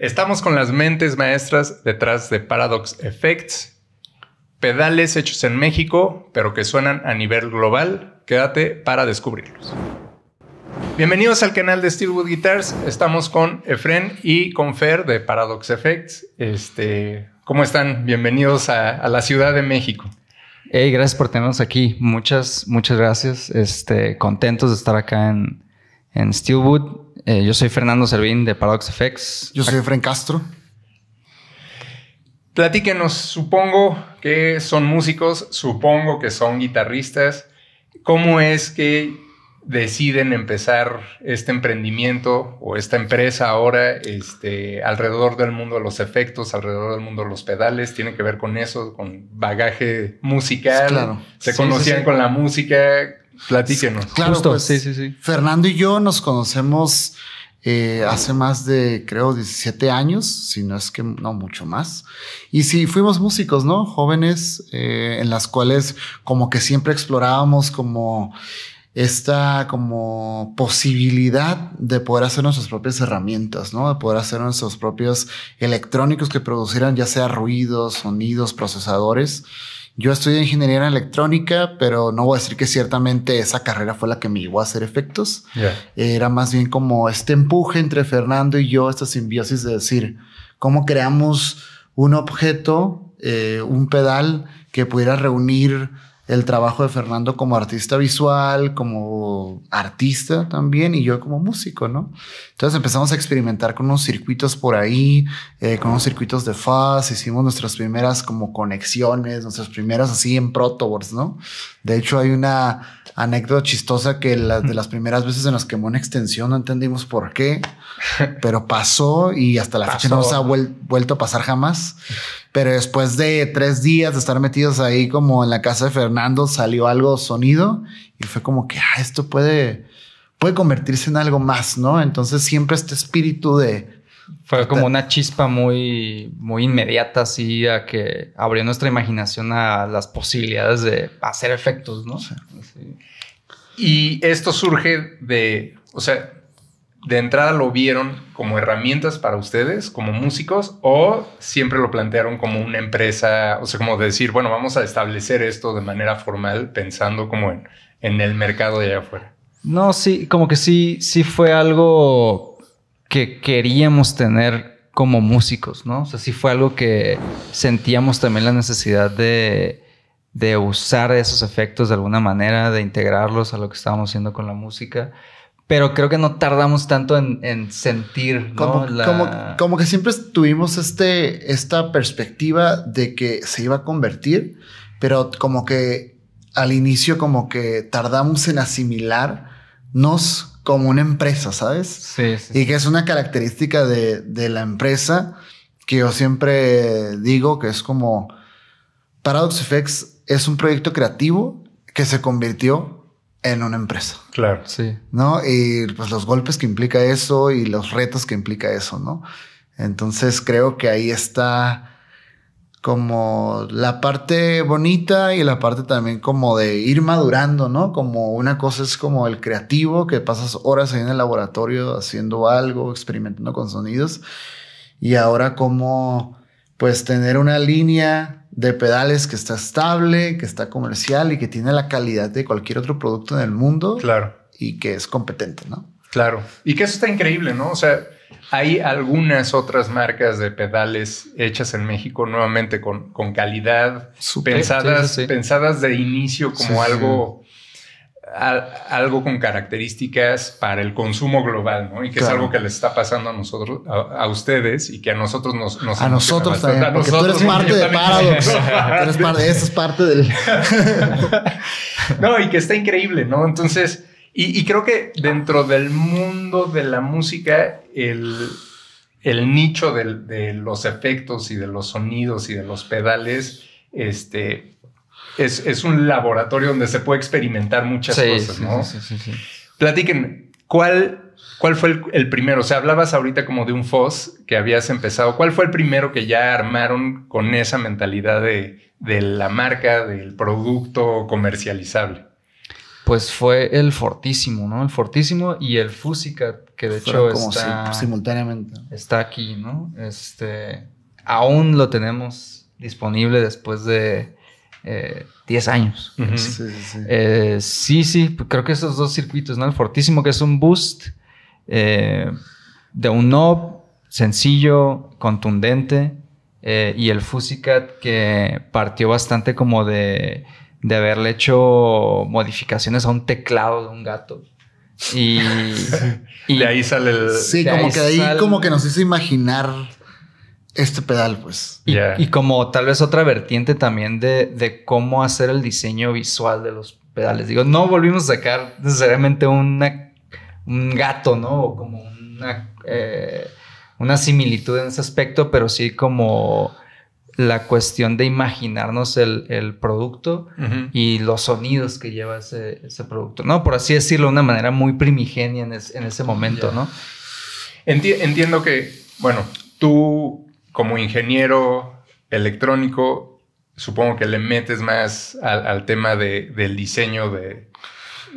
Estamos con las mentes maestras detrás de Paradox Effects, pedales hechos en México, pero que suenan a nivel global. Quédate para descubrirlos. Bienvenidos al canal de Steelwood Guitars. Estamos con Efren y con Fer de Paradox Effects. Este, ¿Cómo están? Bienvenidos a, la Ciudad de México. Hey, gracias por tenernos aquí. Muchas, muchas gracias. Este, contentos de estar acá en, en Steelwood eh, yo soy Fernando Servín de Paradox FX. Yo soy Efren Castro. Platíquenos, supongo que son músicos, supongo que son guitarristas. ¿Cómo es que deciden empezar este emprendimiento o esta empresa ahora este, alrededor del mundo de los efectos, alrededor del mundo de los pedales? ¿Tiene que ver con eso, con bagaje musical? ¿Se conocían con la música? Platíquenos. Claro, pues, sí, sí, sí. Fernando y yo nos conocemos eh, hace más de, creo, 17 años, si no es que no mucho más. Y sí, fuimos músicos, ¿no? Jóvenes, eh, en las cuales como que siempre explorábamos como esta como posibilidad de poder hacer nuestras propias herramientas, ¿no? De poder hacer nuestros propios electrónicos que producieran ya sea ruidos, sonidos, procesadores. Yo estudié ingeniería en electrónica, pero no voy a decir que ciertamente esa carrera fue la que me llevó a hacer efectos. Era más bien como este empuje entre Fernando y yo, esta simbiosis de decir, ¿cómo creamos un objeto, eh, un pedal que pudiera reunir el trabajo de Fernando como artista visual, como artista también y yo como músico, ¿no? Entonces empezamos a experimentar con unos circuitos por ahí, eh, con unos circuitos de faz, hicimos nuestras primeras como conexiones, nuestras primeras así en protoboards, ¿no? De hecho hay una anécdota chistosa que las de las primeras veces en las quemó una extensión no entendimos por qué, pero pasó y hasta la fecha no se ha vuelto a pasar jamás. Pero después de tres días de estar metidos ahí como en la casa de Fernando salió algo sonido y fue como que ah, esto puede puede convertirse en algo más, ¿no? Entonces siempre este espíritu de fue como una chispa muy, muy inmediata, así, a que abrió nuestra imaginación a las posibilidades de hacer efectos, ¿no? Sí. Y esto surge de, o sea, de entrada lo vieron como herramientas para ustedes, como músicos, o siempre lo plantearon como una empresa, o sea, como decir, bueno, vamos a establecer esto de manera formal, pensando como en, en el mercado de allá afuera. No, sí, como que sí, sí fue algo que queríamos tener como músicos, ¿no? O sea, sí fue algo que sentíamos también la necesidad de, usar esos efectos de alguna manera, de integrarlos a lo que estábamos haciendo con la música. Pero creo que no tardamos tanto en, sentir, ¿no? Como, que siempre tuvimos este, esta perspectiva de que se iba a convertir, pero como que al inicio como que tardamos en asimilarnos como una empresa, ¿sabes? Sí, sí. Y que es una característica de, la empresa que yo siempre digo que es como Paradox Effects es un proyecto creativo que se convirtió en una empresa. Claro. Sí. ¿No? Y pues los golpes que implica eso y los retos que implica eso, ¿no? Entonces creo que ahí está como la parte bonita y la parte también como de ir madurando, ¿no? Como una cosa es como el creativo, que pasas horas ahí en el laboratorio haciendo algo, experimentando con sonidos, y ahora como pues tener una línea de pedales que está estable, que está comercial y que tiene la calidad de cualquier otro producto en el mundo. Claro. Y que es competente, ¿no? Claro. Y que eso está increíble, ¿no? O sea, hay algunas otras marcas de pedales hechas en México nuevamente con, calidad, pensadas, de inicio como algo, algo con características para el consumo global, ¿no? Y que es algo que les está pasando a nosotros, a, ustedes y que a nosotros nos... a nosotros también, porque tú eres parte de Paradox. eres parte, eso es parte del... no, y que está increíble, ¿no? Entonces y, creo que dentro del mundo de la música, el, nicho de, los efectos y de los sonidos y de los pedales, este, es, un laboratorio donde se puede experimentar muchas cosas, cosas, sí, sí, Sí, Platiquen, ¿cuál, cuál fue el, primero? O sea, hablabas ahorita como de un FOS que habías empezado. ¿Cuál fue el primero que ya armaron con esa mentalidad de la marca, del producto comercializable? pues fue el Fortísimo, ¿no? El Fortísimo y el Fusicat, que de hecho como está... simultáneamente. Está aquí, ¿no? Este, aún lo tenemos disponible después de... 10 eh, años. Pues, sí, sí, sí. Eh, sí, sí, creo que esos dos circuitos, ¿no? El fortísimo que es un boost eh, de un knob sencillo, contundente, y el Fusicat que partió bastante como de de haberle hecho modificaciones a un teclado de un gato. Y, y de ahí sale el... Sí, como que ahí como que nos hizo imaginar este pedal, pues. Y, como tal vez otra vertiente también de, cómo hacer el diseño visual de los pedales. Digo, no volvimos a sacar necesariamente una, un gato, ¿no? O como una, eh, una similitud en ese aspecto, pero sí como la cuestión de imaginarnos el, producto y los sonidos que lleva ese, producto, ¿no? Por así decirlo, de una manera muy primigenia en, ese momento, ¿no? entiendo que, bueno, tú como ingeniero electrónico, supongo que le metes más al, tema del diseño de,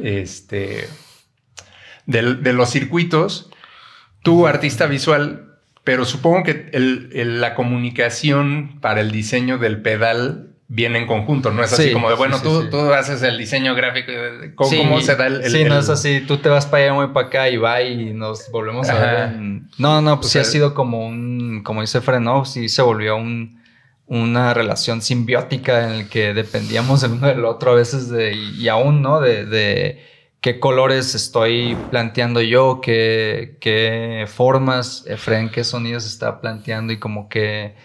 este, de los circuitos. Tú, artista visual, pero supongo que la comunicación para el diseño del pedal viene en conjunto, no es así como de, bueno, tú, haces el diseño gráfico, ¿cómo, cómo se da el, Sí, no es así, tú te vas para allá, muy para acá y va y nos volvemos a ver. No, no, pues sí ha sido como un, como dice Frenov, Sí se volvió un, una relación simbiótica en la que dependíamos el uno del otro a veces de, y aún, ¿no? de qué colores estoy planteando yo, qué, qué formas, Efren, eh, qué sonidos está planteando y como que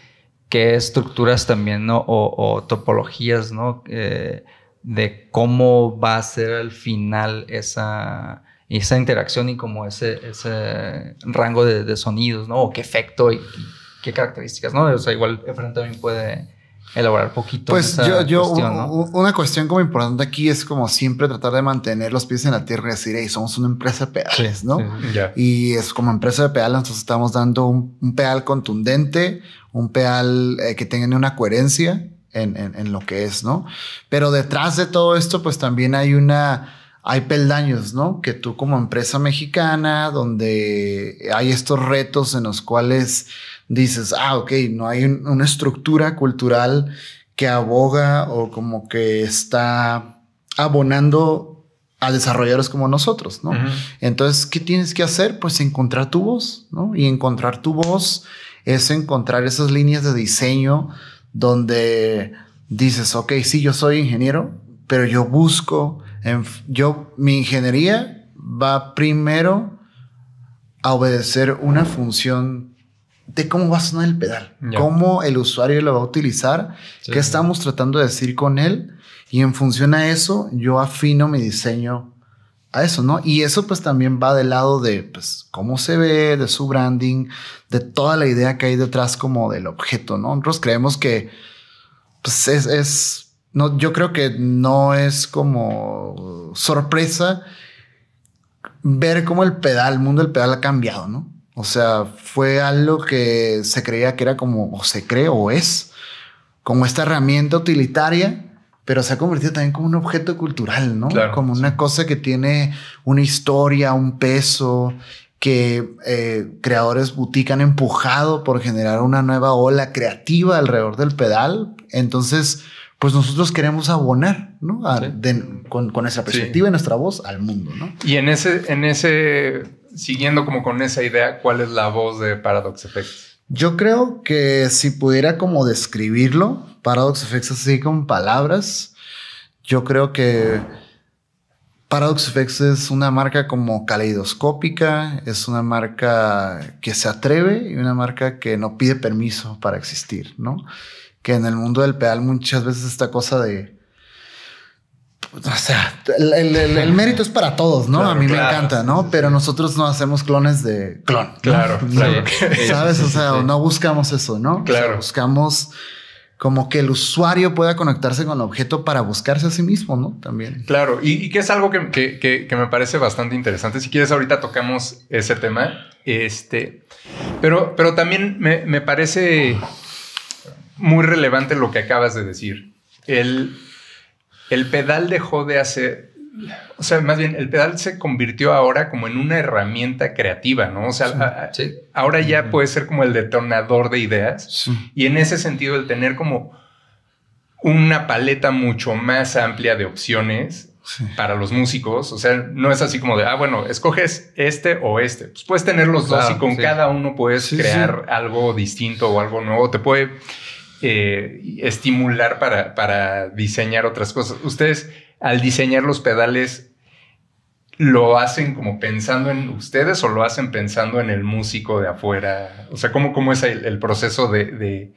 qué estructuras también, ¿no? O, topologías, ¿no? Eh, de cómo va a ser al final esa, esa interacción y como ese, ese rango de, sonidos, ¿no? O qué efecto y, qué características, ¿no? O sea, igual Efren también puede elaborar poquito. Pues yo, yo una cuestión como importante aquí es como siempre tratar de mantener los pies en la tierra y decir, hey, somos una empresa de pedales, ¿no? Y es como empresa de pedales, nosotros estamos dando un, peal pedal contundente, un pedal eh, que tenga una coherencia en, en lo que es, ¿no? Pero detrás de todo esto, pues también hay una hay peldaños, ¿no? Que tú como empresa mexicana, donde hay estos retos en los cuales dices, ah, ok, no hay una estructura cultural que aboga o como que está abonando a desarrolladores como nosotros, ¿no? Entonces, ¿qué tienes que hacer? Pues encontrar tu voz, ¿no? Y encontrar tu voz es encontrar esas líneas de diseño donde dices, ok, sí, yo soy ingeniero, pero yo busco, en, yo, mi ingeniería va primero a obedecer una función de cómo va a sonar el pedal, cómo el usuario lo va a utilizar, qué estamos tratando de decir con él. Y en función a eso, yo afino mi diseño a eso, ¿no? Y eso pues también va del lado de pues cómo se ve, de su branding, de toda la idea que hay detrás como del objeto, ¿no? Nosotros creemos que pues es, no, yo creo que no es como sorpresa ver cómo el pedal, el mundo del pedal ha cambiado, ¿no? O sea, fue algo que se creía que era como, o se cree, o es, como esta herramienta utilitaria, pero se ha convertido también como un objeto cultural, ¿no? como una cosa que tiene una historia, un peso, que eh, creadores boutique han empujado por generar una nueva ola creativa alrededor del pedal. Entonces, pues nosotros queremos abonar, ¿no? con, esa perspectiva y nuestra voz al mundo, ¿no? Y en ese, en ese siguiendo como con esa idea, ¿cuál es la voz de Paradox Effects? Yo creo que si pudiera como describirlo, Paradox Effects así con palabras, yo creo que Paradox Effects es una marca como caleidoscópica, es una marca que se atreve y una marca que no pide permiso para existir, ¿no? Que en el mundo del pedal muchas veces esta cosa de o sea, el, mérito es para todos, ¿no? a mí me encanta, ¿no? Pero nosotros no hacemos clones de clon. Claro, ¿Sabes? O sea, no buscamos eso, ¿no? Claro. buscamos como que el usuario pueda conectarse con el objeto para buscarse a sí mismo, ¿no? También. Claro, y, que es algo que, me parece bastante interesante. Si quieres, ahorita tocamos ese tema. Este, pero, pero también me, me parece muy relevante lo que acabas de decir. El, el pedal dejó de hacer, o sea, más bien, el pedal se convirtió ahora como en una herramienta creativa, ¿no? O sea, ahora ya puede ser como el detonador de ideas. Y en ese sentido, el tener como una paleta mucho más amplia de opciones para los músicos, o sea, no es así como de, ah, bueno, escoges este o este. Pues puedes tener los dos y con cada uno puedes crear algo distinto o algo nuevo. Te puede eh, estimular para, diseñar otras cosas. Ustedes, al diseñar los pedales, ¿lo hacen como pensando en ustedes o lo hacen pensando en el músico de afuera? O sea, ¿cómo, cómo es el, proceso de,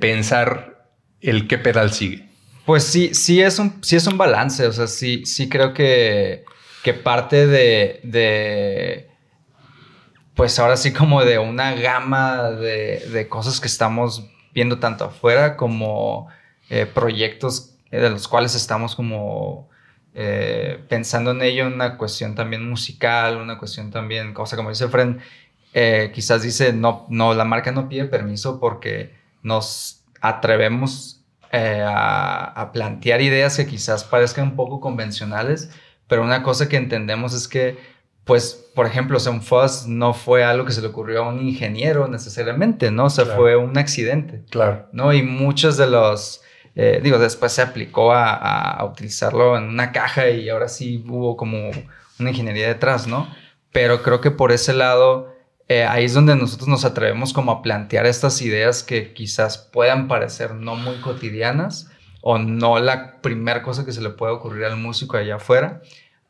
pensar el qué pedal sigue? Pues sí, sí es un, sí es un balance. O sea, sí, sí creo que, parte de, Pues ahora sí, como de una gama de, de cosas que estamos viendo tanto afuera como eh, proyectos eh, de los cuales estamos como eh, pensando en ello, una cuestión también musical, una cuestión también, cosa como dice Fren, quizás dice, no, no, la marca no pide permiso porque nos atrevemos a, a plantear ideas que quizás parezcan un poco convencionales, pero una cosa que entendemos es que pues, por ejemplo, o un no fue algo que se le ocurrió a un ingeniero necesariamente, ¿no? O sea, fue un accidente. Claro. ¿No? Y muchos de los, eh, digo, después se aplicó a, utilizarlo en una caja y ahora sí hubo como una ingeniería detrás, ¿no? Pero creo que por ese lado, eh, ahí es donde nosotros nos atrevemos como a plantear estas ideas que quizás puedan parecer no muy cotidianas o no la primera cosa que se le puede ocurrir al músico allá afuera,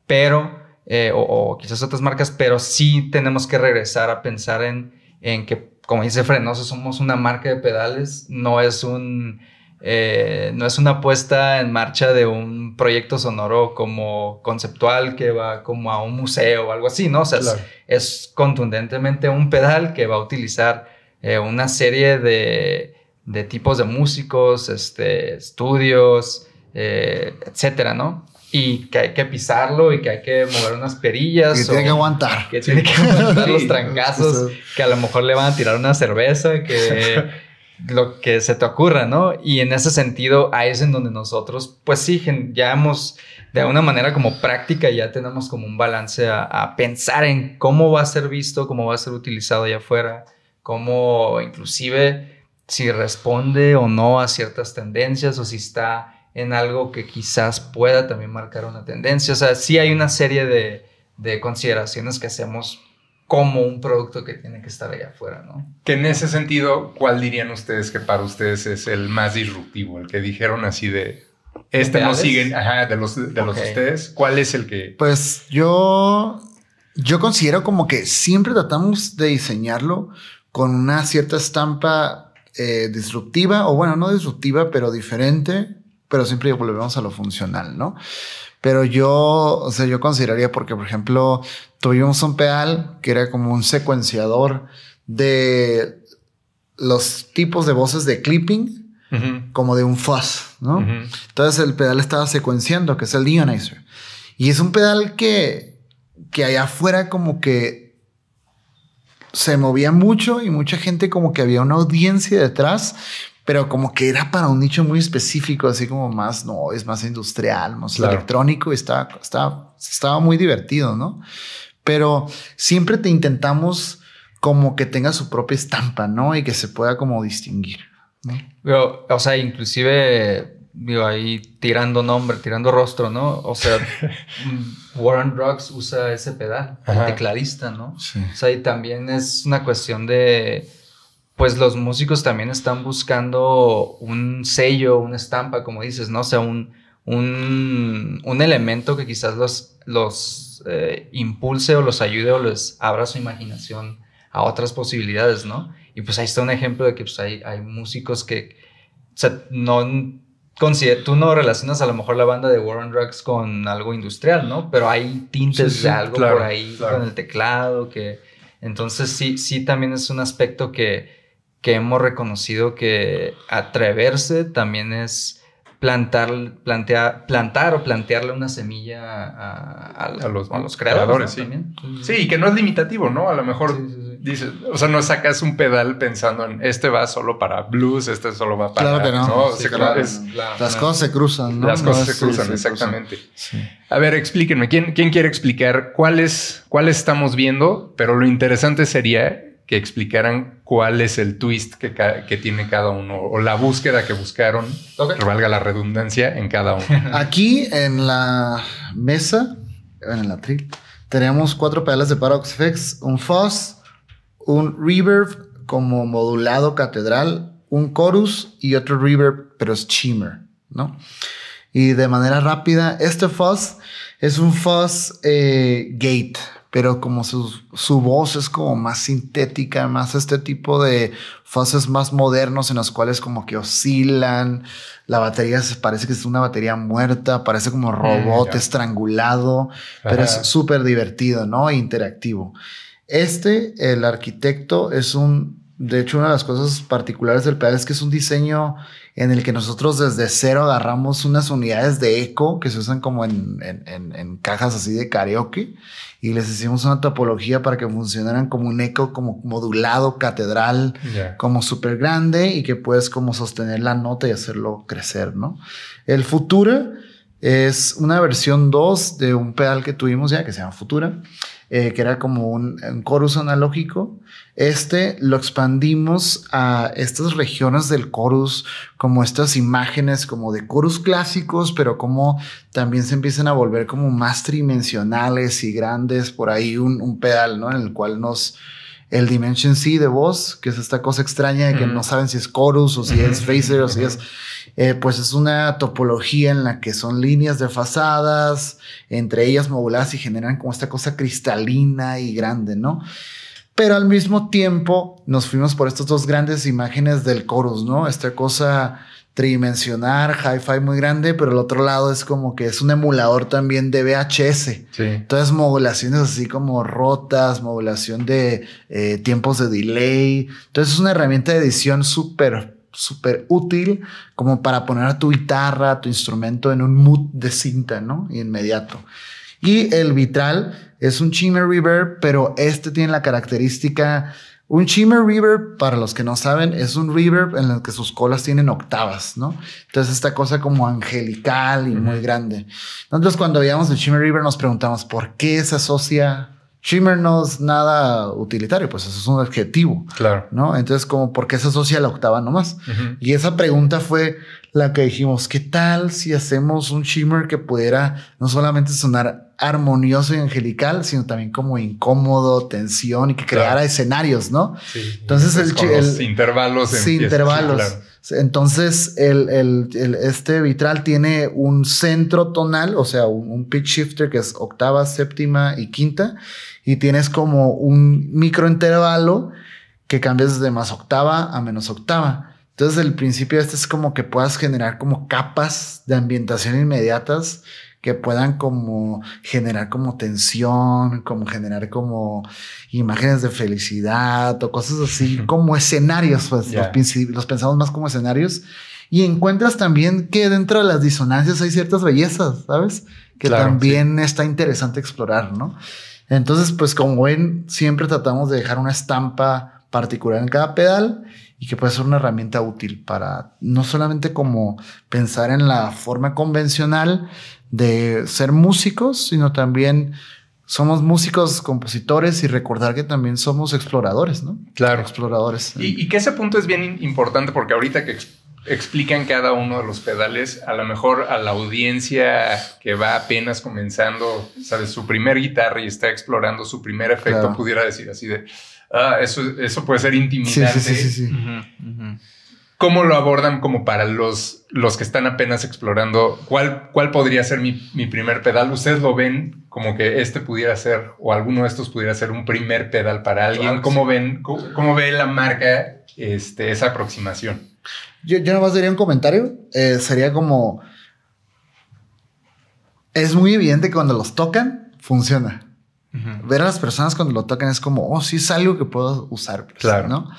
pero eh, o, quizás otras marcas, pero sí tenemos que regresar a pensar en, en que, como dice Frenoso, somos una marca de pedales, no es un... Eh, no es una puesta en marcha de un proyecto sonoro como conceptual que va como a un museo o algo así, ¿no? O sea, es, contundentemente un pedal que va a utilizar eh, una serie de, de, tipos de músicos, este, estudios, etcétera, ¿no? y que hay que pisarlo y que hay que mover unas perillas. Que tiene que aguantar. Que tiene que aguantar los trancazos, que a lo mejor le van a tirar una cerveza, que lo que se te ocurra, ¿no? Y en ese sentido, ahí es en donde nosotros, pues sí, ya hemos, de alguna manera como práctica, ya tenemos como un balance a, a pensar en cómo va a ser visto, cómo va a ser utilizado allá afuera, cómo inclusive si responde o no a ciertas tendencias o si está en algo que quizás pueda también marcar una tendencia. O sea, sí hay una serie de, consideraciones que hacemos como un producto que tiene que estar allá afuera, ¿no? Que en ese sentido, ¿cuál dirían ustedes que para ustedes es el más disruptivo? El que dijeron así de, este no siguen, de los de los ustedes, ¿cuál es el que? Pues yo yo considero como que siempre tratamos de diseñarlo con una cierta estampa eh, disruptiva o bueno, no disruptiva, pero diferente pero siempre volvemos a lo funcional, ¿no? Pero yo, o sea, yo consideraría porque, por ejemplo, tuvimos un pedal que era como un secuenciador de los tipos de voces de clipping, como de un fuzz, ¿no? Entonces el pedal estaba secuenciando, que es el Dionizer. Y es un pedal que, que allá afuera como que se movía mucho y mucha gente como que había una audiencia detrás, pero como que era para un nicho muy específico, así como más, no, es más industrial, más electrónico, y estaba, estaba, estaba muy divertido, ¿no? Pero siempre te intentamos como que tenga su propia estampa, ¿no? Y que se pueda como distinguir. ¿no? o sea, inclusive, digo, ahí tirando nombre, tirando rostro, ¿no? O sea, Warren Rocks usa ese pedal, el tecladista, ¿no? O sea, y también es una cuestión de pues los músicos también están buscando un sello, una estampa, como dices, ¿no? O sea, un, un, elemento que quizás los, los eh, impulse o los ayude o les abra su imaginación a otras posibilidades, ¿no? Y pues ahí está un ejemplo de que pues, hay, músicos que, o sea, no tú no relacionas a lo mejor la banda de Warren Drugs con algo industrial, ¿no? Pero hay tintes de algo por ahí con el teclado que entonces sí sí también es un aspecto que que hemos reconocido que atreverse también es plantar, plantea, plantar o plantearle una semilla a, los, los, creadores. sí. y que no es limitativo, ¿no? A lo mejor dices, o sea, no sacas un pedal pensando en este va solo para blues, este solo va para. Claro que no. las cosas se cruzan, ¿no? Las cosas se cruzan, exactamente. A ver, explíquenme, ¿quién, quién quiere explicar cuáles cuál estamos viendo? Pero lo interesante sería que explicaran cuál es el twist que, tiene cada uno o la búsqueda que buscaron, valga la redundancia, en cada uno. Aquí en la mesa, en el atril, tenemos cuatro pedales de Parox Effects, un fuzz, un reverb como modulado catedral, un chorus y otro reverb, pero es shimmer, ¿no? Y de manera rápida, este fuzz es un fuzz eh, gate pero como su, voz es como más sintética, más este tipo de fases más modernos en las cuales como que oscilan, la batería parece que es una batería muerta, parece como mm, robot estrangulado, pero es súper divertido, ¿no? E interactivo. Este, el arquitecto, es un, de hecho, una de las cosas particulares del pedal es que es un diseño en el que nosotros desde cero agarramos unas unidades de eco que se usan como en cajas así de karaoke y les hicimos una topología para que funcionaran como un eco, como modulado, catedral, como súper grande y que puedes como sostener la nota y hacerlo crecer, ¿no? El futuro es una versión 2 de un pedal que tuvimos ya que se llama Futura, eh, que era como un, chorus analógico. Este lo expandimos a estas regiones del chorus, como estas imágenes como de chorus clásicos, pero como también se empiezan a volver como más tridimensionales y grandes. Por ahí un, pedal, En el cual nos, el Dimension C de voz, que es esta cosa extraña de que no saben si es chorus o si es phaser o si es, pues es una topología en la que son líneas de desfasadas, entre ellas moduladas y generan como esta cosa cristalina y grande, ¿no? Pero al mismo tiempo nos fuimos por estas dos grandes imágenes del chorus, ¿no? Esta cosa tridimensional, hi-fi muy grande, pero el otro lado es como que es un emulador también de VHS. Sí. Entonces, modulaciones así como rotas, modulación de eh, tiempos de delay. Entonces, es una herramienta de edición súper, súper útil como para poner a tu guitarra, a tu instrumento en un mood de cinta, ¿no? Inmediato. Y el vitral es un Chimer reverb, pero este tiene la característica un shimmer River, para los que no saben, es un river en el que sus colas tienen octavas, ¿no? Entonces esta cosa como angelical y muy grande. Entonces cuando veíamos el shimmer River, nos preguntamos por qué se asocia Shimmer no es nada utilitario, pues eso es un adjetivo. Claro. ¿No? Entonces, como, ¿por qué se asocia la octava nomás? Y esa pregunta fue la que dijimos, ¿qué tal si hacemos un shimmer que pudiera no solamente sonar armonioso y angelical, sino también como incómodo, tensión y que creara escenarios, ¿no? Sí. Entonces, el, los intervalos. Sí, intervalos. Entonces, el, este vitral tiene un centro tonal, o sea, un, pitch shifter que es octava, séptima y quinta, y tienes como un intervalo que cambias de más octava a menos octava. Entonces, el principio este es como que puedas generar como capas de ambientación inmediatas que puedan como generar como tensión, como generar como imágenes de felicidad o cosas así, como escenarios, pues los, pensamos más como escenarios. Y encuentras también que dentro de las disonancias hay ciertas bellezas, ¿sabes? Que también está interesante explorar, ¿no? Entonces, pues como ven, siempre tratamos de dejar una estampa particular en cada pedal y que puede ser una herramienta útil para no solamente como pensar en la forma convencional de ser músicos, sino también somos músicos, compositores y recordar que también somos exploradores, ¿no? Claro. Exploradores. Y, y que ese punto es bien importante porque ahorita que explican cada uno de los pedales, a lo mejor a la audiencia que va apenas comenzando, sabes, su primer guitarra y está explorando su primer efecto, pudiera decir así de ah, eso, eso puede ser intimidante. Sí, sí, sí. ¿Cómo lo abordan como para los, los que están apenas explorando? ¿Cuál, cuál podría ser mi, primer pedal? ¿Ustedes lo ven como que este pudiera ser o alguno de estos pudiera ser un primer pedal para alguien? ¿Cómo ven, cómo, ve la marca este, esa aproximación? Yo, yo más diría un comentario. Eh, sería como... Es muy evidente que cuando los tocan, funciona. Ver a las personas cuando lo tocan es como, oh, sí es algo que puedo usar, pues, ¿no?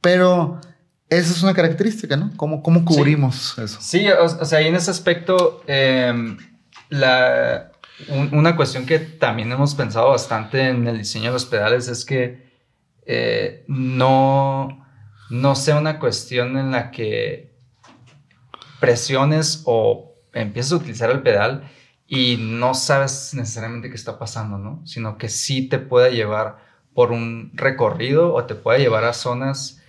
Pero esa es una característica, ¿no? ¿Cómo, cubrimos eso? Sí, o, sea, y en ese aspecto, em, una cuestión que también hemos pensado bastante en el diseño de los pedales es que eh, no, no sea una cuestión en la que presiones o empieces a utilizar el pedal y no sabes necesariamente qué está pasando, ¿no? Sino que sí te puede llevar por un recorrido o te puede llevar a zonas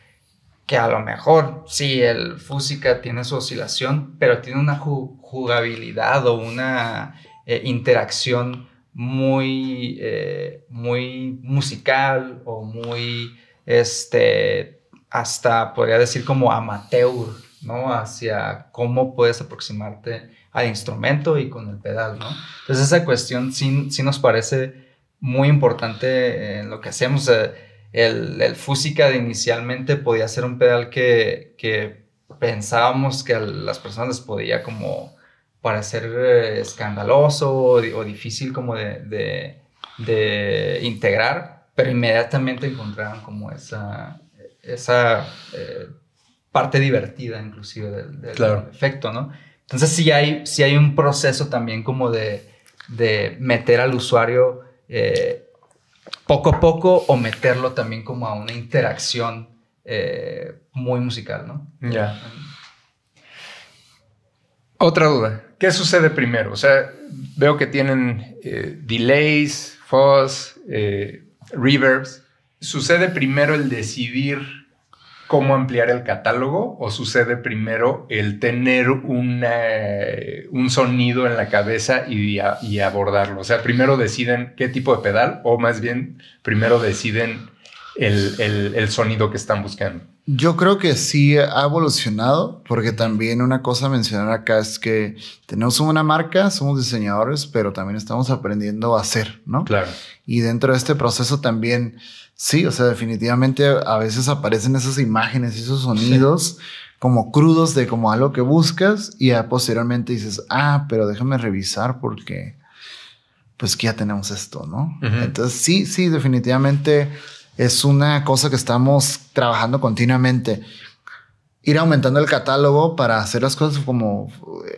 que a lo mejor sí el Fúsica tiene su oscilación, pero tiene una jugabilidad o una eh, interacción muy, eh, muy musical o muy, este, hasta podría decir como amateur, ¿no? Hacia cómo puedes aproximarte al instrumento y con el pedal, ¿no? Entonces esa cuestión sí, sí nos parece muy importante en lo que hacemos. Eh, el, el Fusica de inicialmente podía ser un pedal que, pensábamos que a las personas les podía como parecer eh, escandaloso o, difícil como de, integrar, pero inmediatamente encontraron como esa, esa eh, parte divertida inclusive del, efecto, ¿no? Entonces sí hay, hay un proceso también como de, meter al usuario eh, poco a poco o meterlo también como a una interacción eh, muy musical, ¿no? Ya. Otra duda. ¿Qué sucede primero? O sea, veo que tienen eh, delays, fuzz, reverbs. ¿Sucede primero el decidir cómo ampliar el catálogo o sucede primero el tener una, un sonido en la cabeza y, y, abordarlo? O sea, primero deciden qué tipo de pedal o más bien primero deciden el, sonido que están buscando. Yo creo que sí ha evolucionado, porque también una cosa mencionar acá es que tenemos una marca, somos diseñadores, pero también estamos aprendiendo a hacer, ¿no? Claro. Y dentro de este proceso también Sí, o sea, definitivamente a veces aparecen esas imágenes y esos sonidos como crudos de como algo que buscas y ya posteriormente dices, ah, pero déjame revisar porque pues que ya tenemos esto, ¿no? Entonces sí, sí, definitivamente es una cosa que estamos trabajando continuamente. Ir aumentando el catálogo para hacer las cosas como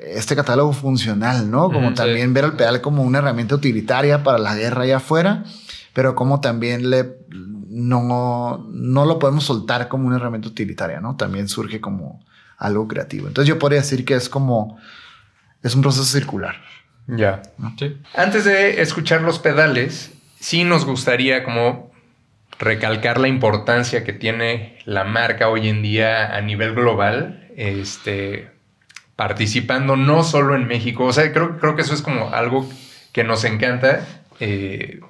este catálogo funcional, ¿no? Como también ver al pedal como una herramienta utilitaria para la guerra allá afuera, pero como también le no, no lo podemos soltar como una herramienta utilitaria, ¿no? También surge como algo creativo. Entonces yo podría decir que es como, es un proceso circular. Ya. Antes de escuchar los pedales, sí nos gustaría como recalcar la importancia que tiene la marca hoy en día a nivel global, este, participando no solo en México, o sea, creo, creo que eso es como algo que nos encanta. Eh,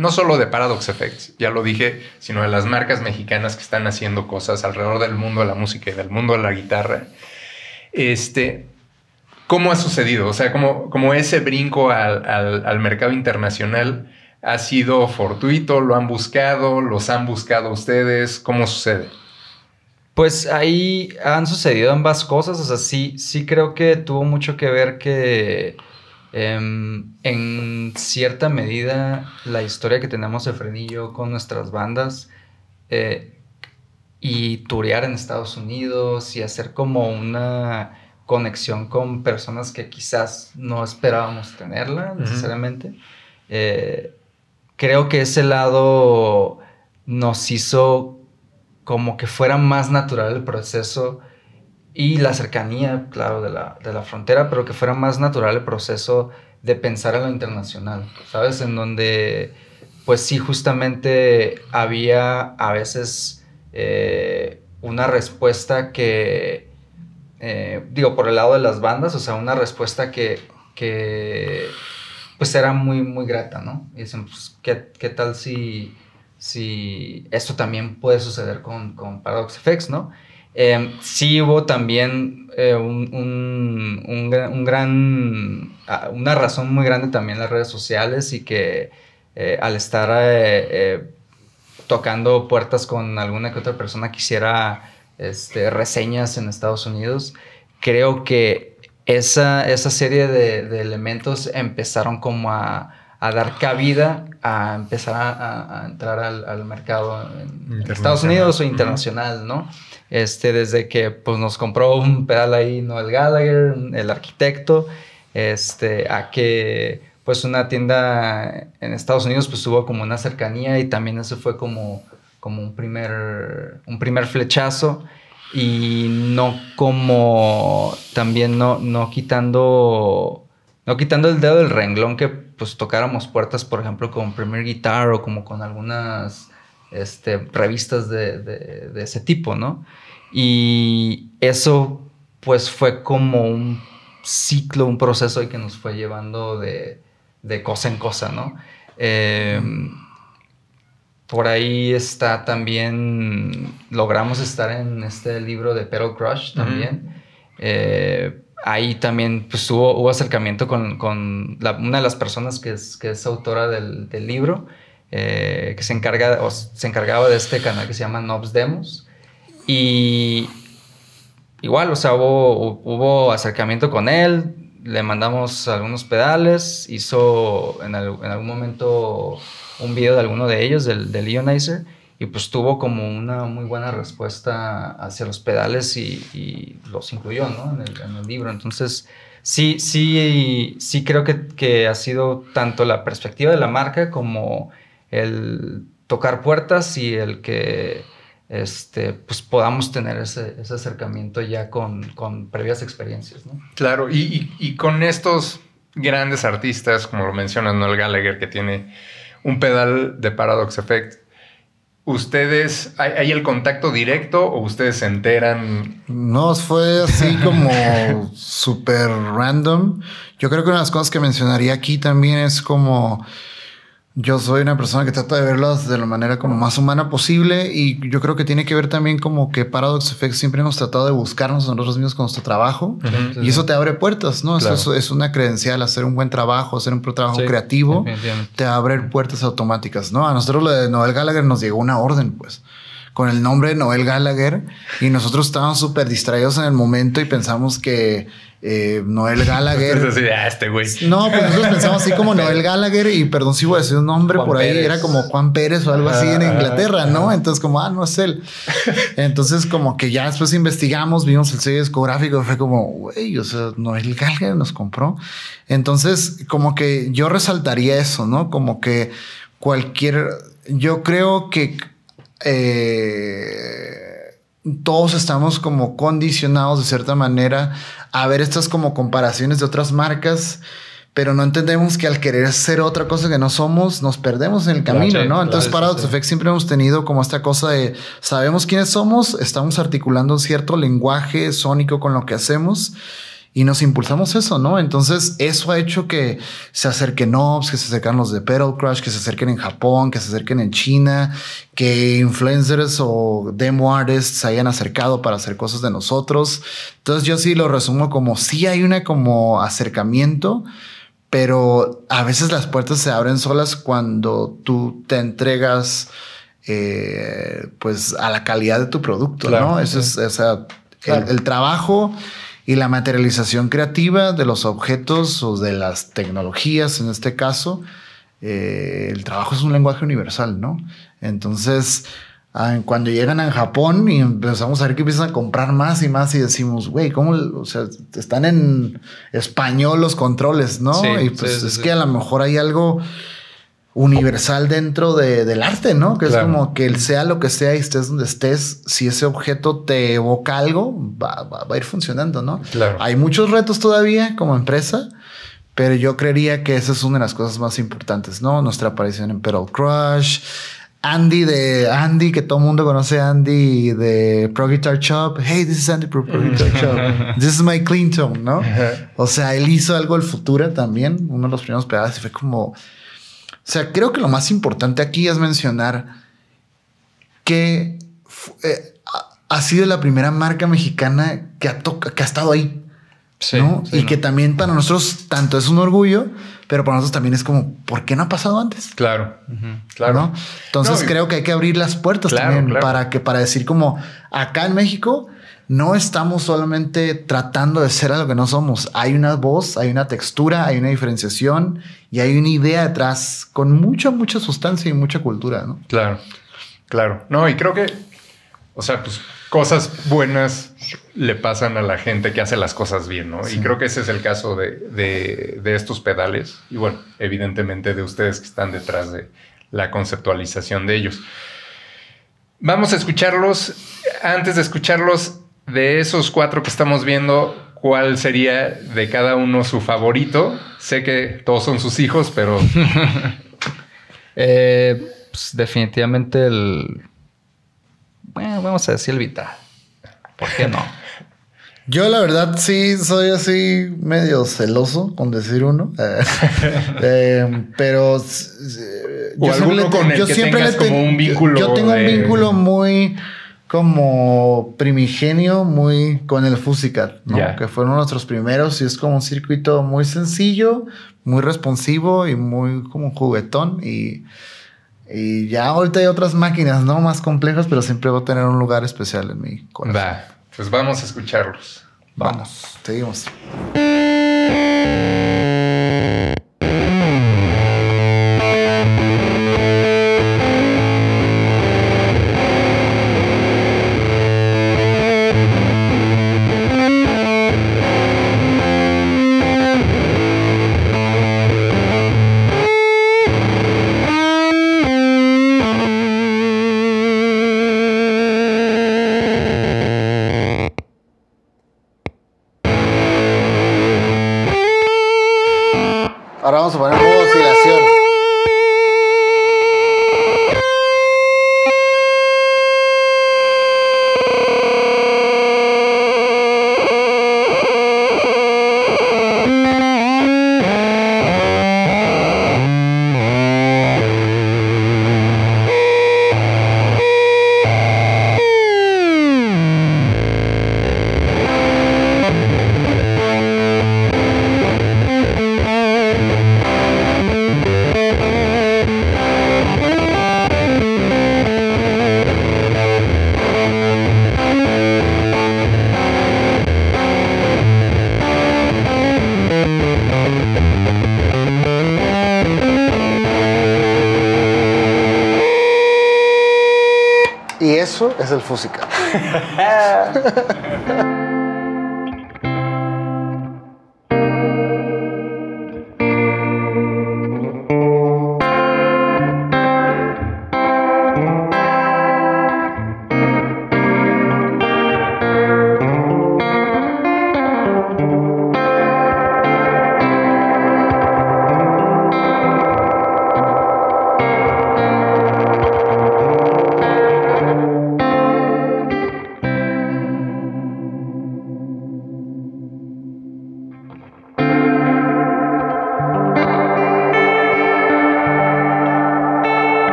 no solo de Paradox Effects, ya lo dije, sino de las marcas mexicanas que están haciendo cosas alrededor del mundo de la música y del mundo de la guitarra. Este, ¿Cómo ha sucedido? O sea, ¿cómo, ese brinco al, al mercado internacional ha sido fortuito? ¿Lo han buscado? ¿Los han buscado ustedes? ¿Cómo sucede? Pues ahí han sucedido ambas cosas. O sea, sí, sí creo que tuvo mucho que ver que Em, en cierta medida, la historia que tenemos de y con nuestras bandas eh, y turear en Estados Unidos y hacer como una conexión con personas que quizás no esperábamos tenerla necesariamente, eh, creo que ese lado nos hizo como que fuera más natural el proceso y la cercanía, claro, de la, frontera, pero que fuera más natural el proceso de pensar en lo internacional, ¿sabes? En donde, pues sí, justamente había a veces eh, una respuesta que, eh, digo, por el lado de las bandas, o sea, una respuesta que, que pues era muy, muy grata, ¿no? Y dicen, pues, ¿qué, tal si, si esto también puede suceder con, con Paradox Effects, ¿no? Em, sí hubo también eh, un, gran, ah, una razón muy grande también las redes sociales y que eh, al estar eh, tocando puertas con alguna que otra persona quisiera este, reseñas en Estados Unidos, creo que esa, esa serie de, de elementos empezaron como a a dar cabida a empezar a, entrar al, mercado en Estados Unidos o internacional, ¿no? Este, desde que pues, nos compró un pedal ahí Noel Gallagher, el arquitecto, este, a que pues una tienda en Estados Unidos pues tuvo como una cercanía y también eso fue como, como un, primer, un primer flechazo y no como también no, no quitando no quitando el dedo del renglón que pues tocáramos puertas, por ejemplo, con Premier Guitar o como con algunas este, revistas de, ese tipo, ¿no? Y eso pues fue como un ciclo, un proceso que nos fue llevando de, cosa en cosa, ¿no? Em, por ahí está también, logramos estar en este libro de Pedal Crush también ahí también pues, hubo, acercamiento con, con una de las personas que es, que es autora del, libro, eh, que se, encarga, o se encargaba de este canal que se llama Nobs Demos. Y igual, o sea, hubo, acercamiento con él, le mandamos algunos pedales, hizo en, algún momento un video de alguno de ellos, del, del Ionizer y pues tuvo como una muy buena respuesta hacia los pedales y, los incluyó en, el, libro. Entonces, sí, sí, sí creo que, ha sido tanto la perspectiva de la marca como el tocar puertas y el que este, pues podamos tener ese, acercamiento ya con, previas experiencias. Claro, y, con estos grandes artistas, como lo mencionas Noel Gallagher, que tiene un pedal de Paradox Effect ¿Ustedes, hay, el contacto directo o ustedes se enteran? No, fue así como súper random. Yo creo que una de las cosas que mencionaría aquí también es como yo soy una persona que trata de verlas de la manera como más humana posible y yo creo que tiene que ver también como que Paradox Effect siempre hemos tratado de buscarnos nosotros mismos con nuestro trabajo y eso te abre puertas, ¿no? Eso, es una credencial, hacer un buen trabajo, hacer un trabajo creativo, te abre puertas automáticas, ¿no? A nosotros lo de Noel Gallagher nos llegó una orden, pues con el nombre de Noel Gallagher y nosotros estábamos súper distraídos en el momento y pensamos que eh, Noel Gallagher. Ah, este no, pues nosotros pensamos así como Noel Gallagher y perdón si voy a decir un nombre por ahí, era como Juan Pérez o algo así en ah, Inglaterra, ¿no? Entonces como, ah, no es él. Entonces como que ya después investigamos, vimos el sello discográfico, fue como, güey, o sea, Noel Gallagher nos compró. Entonces como que yo resaltaría eso, ¿no? Como que cualquier, yo creo que... Eh, todos estamos como condicionados de cierta manera a ver estas como comparaciones de otras marcas, pero no entendemos que al querer ser otra cosa que no somos, nos perdemos en el camino, ¿no? Entonces, para Paradox siempre hemos tenido como esta cosa de sabemos quiénes somos, estamos articulando un cierto lenguaje sónico con lo que hacemos y nos impulsamos eso, ¿no? Entonces, eso ha hecho que se acerquen Ops, que se acercan los de Petal Crush, que se acerquen en Japón, que se acerquen en China, que influencers o demo artists se hayan acercado para hacer cosas de nosotros. Entonces, yo sí lo resumo como sí hay una como acercamiento, pero a veces las puertas se abren solas cuando tú te entregas eh, pues a la calidad de tu producto, ¿no? Eso es, o sea, el trabajo y la materialización creativa de los objetos o de las tecnologías en este caso. Eh, el trabajo es un lenguaje universal, ¿no? Entonces, ah, cuando llegan a Japón y empezamos a ver que empiezan a comprar más y más y decimos, güey, ¿cómo? O sea, están en español los controles, ¿no? y pues es que a lo mejor hay algo universal dentro del arte, ¿no? Que es como que sea lo que sea y estés donde estés, si ese objeto te evoca algo, va, a ir funcionando, ¿no? Claro. Hay muchos retos todavía como empresa, pero yo creería que esa es una de las cosas más importantes, ¿no? Nuestra aparición en Pearl Crush, Andy de Andy, que todo el mundo conoce Andy de Pro Guitar Shop. Hey, this is Andy Pro, Guitar Shop. This is my clean tone, ¿no? O sea, él hizo algo el futuro también, uno de los primeros pedazos, y fue como o sea, creo que lo más importante aquí es mencionar que eh, ha sido la primera marca mexicana que ha, que ha estado ahí. ¿no? y que también para nosotros tanto es un orgullo, pero para nosotros también es como, ¿por qué no ha pasado antes? Claro, claro. Entonces creo que hay que abrir las puertas también para que para decir como acá en México no estamos solamente tratando de ser algo que no somos. Hay una voz, hay una textura, hay una diferenciación y hay una idea detrás con mucha, mucha sustancia y mucha cultura, Claro, claro. No, y creo que, o sea, pues cosas buenas le pasan a la gente que hace las cosas bien, ¿no? Y creo que ese es el caso de, de estos pedales y, bueno, evidentemente de ustedes que están detrás de la conceptualización de ellos. Vamos a escucharlos. Antes de escucharlos, de esos cuatro que estamos viendo, ¿cuál sería de cada uno su favorito? Sé que todos son sus hijos, pero... Eh, pues, definitivamente el... Bueno, vamos a decir el Vita. ¿Por qué no? Yo la verdad sí soy así medio celoso con decir uno, eh, pero yo siempre, con yo como un vínculo. tengo un vínculo muy como primigenio muy con el Fusicat, Que fueron nuestros primeros y es como un circuito muy sencillo, muy responsivo y muy como juguetón y, y ya ahorita hay otras máquinas, ¿no? Más complejas, pero siempre va a tener un lugar especial en mi corazón. pues vamos a escucharlos. vamos. seguimos. Ahora vamos a poner modo oscilación. Yeah.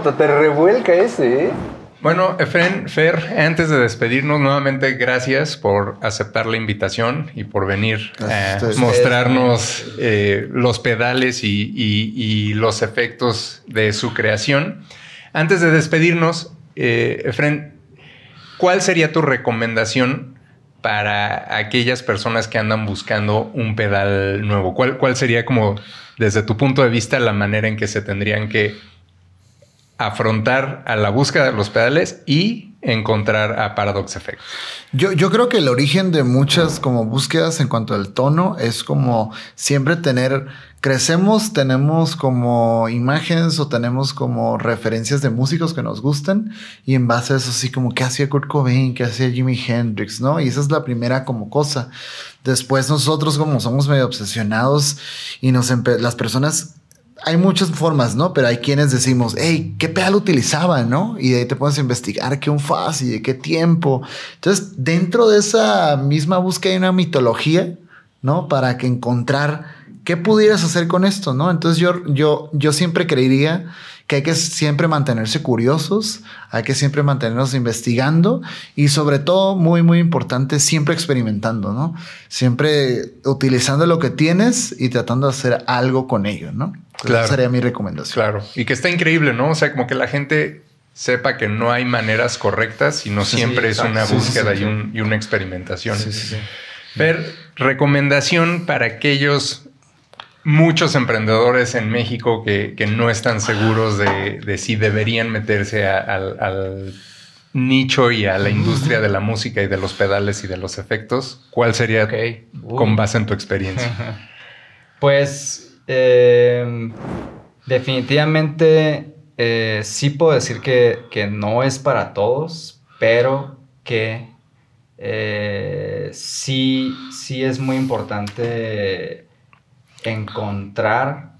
te revuelca ese, ¿eh? Bueno, Efren, Fer, antes de despedirnos, nuevamente gracias por aceptar la invitación y por venir a mostrarnos eh, los pedales y, los efectos de su creación. Antes de despedirnos, eh, Efren, ¿cuál sería tu recomendación para aquellas personas que andan buscando un pedal nuevo? ¿Cuál, cuál sería como, desde tu punto de vista, la manera en que se tendrían que afrontar a la búsqueda de los pedales y encontrar a Paradox Effect. Yo, yo creo que el origen de muchas como búsquedas en cuanto al tono es como siempre tener, crecemos, tenemos como imágenes o tenemos como referencias de músicos que nos gustan y en base a eso así como qué hacía Kurt Cobain, qué hacía Jimi Hendrix, ¿no? Y esa es la primera como cosa. Después nosotros como somos medio obsesionados y nos las personas hay muchas formas, ¿no? Pero hay quienes decimos, hey, ¿qué pedal utilizaban, no? Y de ahí te pones a investigar qué un faz? y de qué tiempo. Entonces, dentro de esa misma búsqueda hay una mitología, ¿no? Para que encontrar qué pudieras hacer con esto, ¿no? Entonces, yo, yo, yo siempre creería que hay que siempre mantenerse curiosos, hay que siempre mantenernos investigando y sobre todo, muy, muy importante, siempre experimentando, ¿no? Siempre utilizando lo que tienes y tratando de hacer algo con ello, ¿no? Claro. Esa sería mi recomendación. Claro. Y que está increíble, ¿no? O sea, como que la gente sepa que no hay maneras correctas, y no siempre es una búsqueda y, una experimentación. Ver recomendación para aquellos muchos emprendedores en México que, no están seguros de, si deberían meterse al nicho y a la industria de la música y de los pedales y de los efectos. ¿Cuál sería con base en tu experiencia? pues Em, definitivamente eh, sí puedo decir que, no es para todos, pero que eh, sí, sí es muy importante encontrar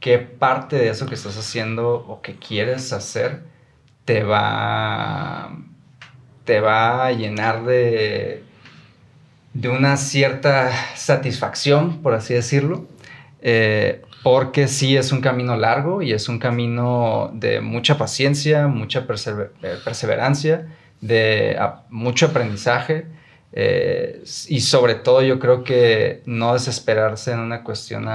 qué parte de eso que estás haciendo o que quieres hacer te va, te va a llenar de, de una cierta satisfacción, por así decirlo. Eh, porque sí es un camino largo y es un camino de mucha paciencia, mucha eh, perseverancia, de mucho aprendizaje. Eh, y sobre todo yo creo que no desesperarse en una cuestión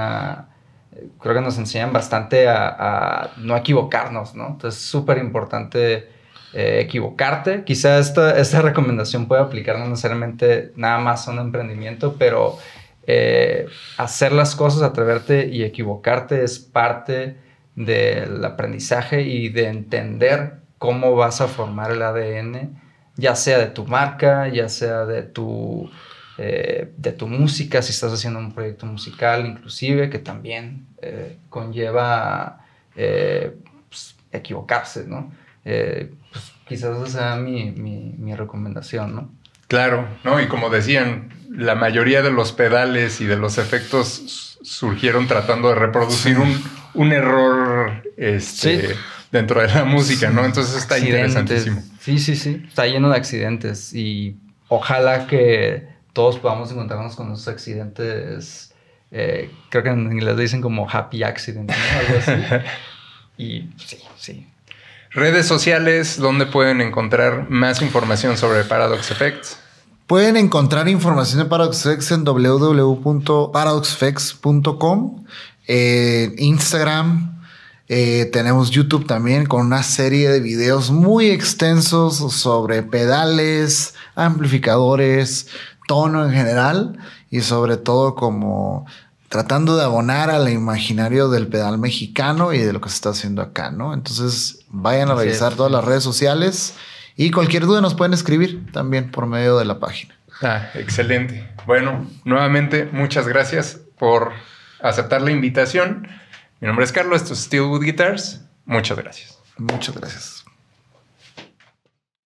creo que nos enseñan bastante a, no equivocarnos, ¿no? Entonces es súper importante equivocarte. Quizá esta, esta recomendación puede aplicar no necesariamente nada más a un emprendimiento, pero eh, hacer las cosas, atreverte y equivocarte es parte del aprendizaje y de entender cómo vas a formar el ADN, ya sea de tu marca, ya sea de tu, eh, de tu música, si estás haciendo un proyecto musical inclusive, que también eh, conlleva pues, equivocarse, ¿no? Pues, quizás esa sea mi recomendación, ¿no? Claro, ¿no? Y como decían, la mayoría de los pedales y de los efectos surgieron tratando de reproducir un, error este, dentro de la música, ¿no? Entonces está interesantísimo. Sí, sí, sí. Está lleno de accidentes y ojalá que todos podamos encontrarnos con esos accidentes. Eh, creo que en inglés dicen como happy accident, ¿no? Algo así. y sí, sí. Redes sociales, donde pueden encontrar más información sobre Paradox Effects? Pueden encontrar información de Paradoxfex en www.paradoxfex.com, eh, Instagram, eh, tenemos YouTube también con una serie de videos muy extensos sobre pedales, amplificadores, tono en general y sobre todo como tratando de abonar al imaginario del pedal mexicano y de lo que se está haciendo acá, ¿no? Entonces vayan a revisar todas las redes sociales. Y cualquier duda nos pueden escribir también por medio de la página. Ah, excelente. Bueno, nuevamente, muchas gracias por aceptar la invitación. Mi nombre es Carlos, esto es Steelwood Guitars. Muchas gracias. Muchas gracias.